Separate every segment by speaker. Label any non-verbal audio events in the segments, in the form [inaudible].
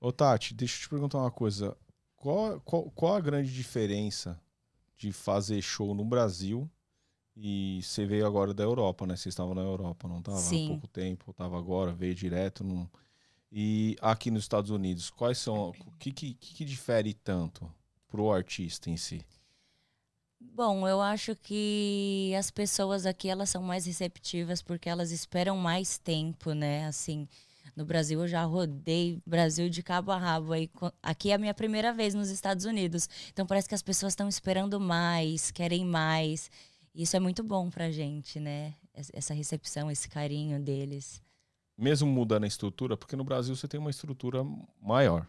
Speaker 1: Ô, Tati, deixa eu te perguntar uma coisa. Qual, qual, qual a grande diferença de fazer show no Brasil e você veio agora da Europa, né? Você estava na Europa, não estava? Há pouco tempo, estava agora, veio direto. Num... E aqui nos Estados Unidos, quais são. O que, que, que difere tanto para o artista em si?
Speaker 2: Bom, eu acho que as pessoas aqui elas são mais receptivas porque elas esperam mais tempo, né? Assim, no Brasil, eu já rodei Brasil de cabo a rabo. Aí, aqui é a minha primeira vez nos Estados Unidos. Então, parece que as pessoas estão esperando mais, querem mais. Isso é muito bom pra gente, né? Essa recepção, esse carinho deles.
Speaker 1: Mesmo mudando a estrutura, porque no Brasil você tem uma estrutura maior,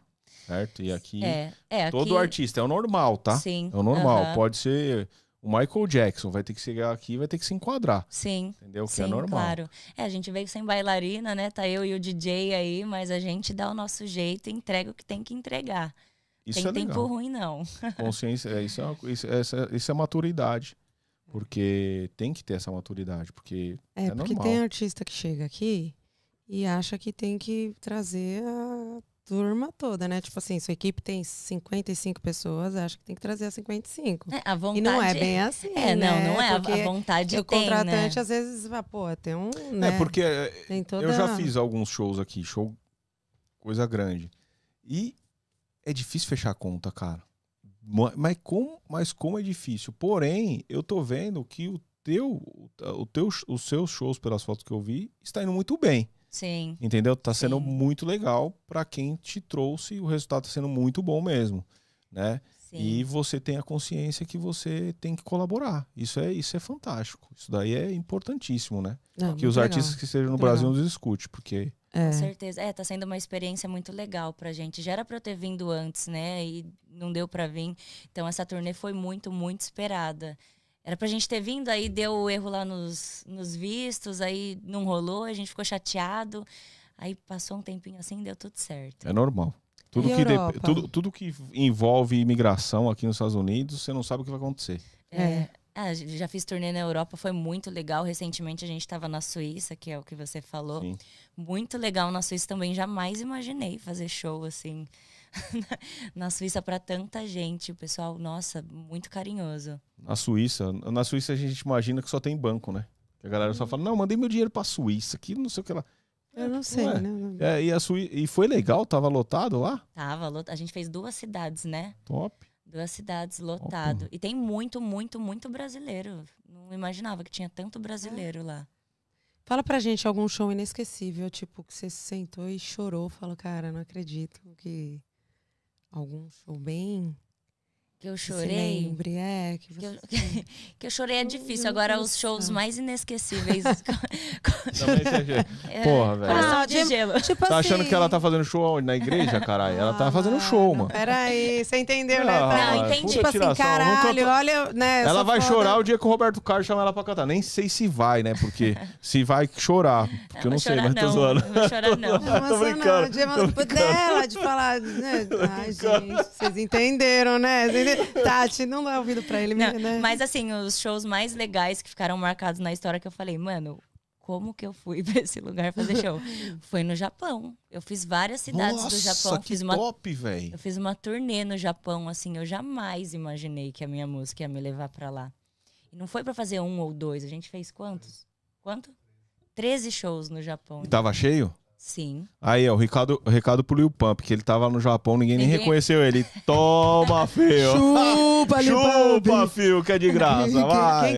Speaker 1: certo? E aqui, é, é, todo artista, é o normal, tá? Sim. É o normal. Uh -huh. Pode ser o Michael Jackson vai ter que chegar aqui vai ter que se enquadrar. Sim. Entendeu? Que é sim, é normal. Claro.
Speaker 2: É, a gente veio sem bailarina, né? Tá eu e o DJ aí, mas a gente dá o nosso jeito e entrega o que tem que entregar.
Speaker 1: Isso tem é tempo legal.
Speaker 2: ruim, não. [laughs] Consciência,
Speaker 1: é, isso é, uma, isso, é, isso é maturidade. Porque tem que ter essa maturidade, porque é, é porque normal. tem
Speaker 2: artista que chega aqui e acha que tem que trazer a turma toda, né? Tipo assim, sua equipe tem 55 pessoas, acho que tem que trazer as 55. É, a vontade. E não é bem [laughs] assim. É, né? não, não é porque a vontade O tem, né? contratante né? às vezes vai, pô,
Speaker 1: tem um. É, né? É, porque toda... eu já fiz alguns shows aqui, show coisa grande. E é difícil fechar a conta, cara. Mas como, mas como é difícil. Porém, eu tô vendo que o teu, o teu, os seus shows, pelas fotos que eu vi, está indo muito bem. Sim. Entendeu? Tá sendo Sim. muito legal para quem te trouxe, o resultado tá sendo muito bom mesmo, né? Sim. E você tem a consciência que você tem que colaborar. Isso é, isso é fantástico. Isso daí é importantíssimo, né? Não, que os legal. artistas que estejam no Brasil nos escute, porque é. Com
Speaker 2: certeza. É, tá sendo uma experiência muito legal pra gente. Já era pra eu ter vindo antes, né? E não deu pra vir. Então, essa turnê foi muito, muito esperada. Era pra gente ter vindo, aí deu o erro lá nos, nos vistos, aí não rolou, a gente ficou chateado. Aí passou um tempinho assim, deu tudo certo.
Speaker 1: É normal. Tudo que, de, tudo, tudo que envolve imigração aqui nos Estados Unidos, você não sabe o que vai acontecer. É. é.
Speaker 2: Ah, já fiz turnê na Europa, foi muito legal. Recentemente a gente estava na Suíça, que é o que você falou. Sim. Muito legal na Suíça também. Jamais imaginei fazer show assim. [laughs] na Suíça para tanta gente. O pessoal, nossa, muito carinhoso.
Speaker 1: Na Suíça, na Suíça a gente imagina que só tem banco, né? Que a galera só fala, não, mandei meu dinheiro para Suíça, que não sei o que lá.
Speaker 2: Eu não sei, não é. não,
Speaker 1: não. É, e, a Suí... e foi legal? Tava lotado lá?
Speaker 2: Tava lotado. A gente fez duas cidades, né? Top. Duas cidades lotado. E tem muito, muito, muito brasileiro. Não imaginava que tinha tanto brasileiro é. lá. Fala pra gente algum show inesquecível, tipo, que você sentou e chorou, falou, cara, não acredito que algum show bem que eu chorei. Que lembre, é. Que, que, eu, [laughs] que, eu chorei é difícil. Agora, os shows mais inesquecíveis. [laughs]
Speaker 1: É. Porra, velho. ah, de gelo. Tipo tá assim... achando que ela assim. tá fazendo show na igreja, [laughs] caralho? Ela tá fazendo ah, show, mano.
Speaker 2: Peraí, você entendeu, né? Tá? Não, é entendi. Tipo assim, caralho, olha, né? Ela vai foda. chorar o
Speaker 1: dia que o Roberto Carlos chama ela pra cantar. Nem sei se vai, né? Porque se vai chorar. Porque eu não sei, mas não, tô zoando. Não, chorar, não. não tô brincando. Não, não, não. brincando.
Speaker 2: dela, de falar. Né? Ai, gente, vocês entenderam, né? Vocês ele, Tati, não dá ouvido pra ele, não, né? Mas assim, os shows mais legais que ficaram marcados na história que eu falei, mano, como que eu fui [laughs] pra esse lugar fazer show? Foi no Japão. Eu fiz várias cidades Nossa, do Japão. Que fiz uma, top, velho. Eu fiz uma turnê no Japão, assim, eu jamais imaginei que a minha música ia me levar para lá. E não foi para fazer um ou dois, a gente fez quantos? Quanto? 13 shows no Japão. E tava
Speaker 1: cheio? Sim. Aí, ó, o recado, o recado pro Lil Pump, que ele tava no Japão, ninguém, ninguém... nem reconheceu ele. Toma, [laughs] fio! Chupa, Lil Pump! Chupa, fio, que é de graça, é- vai!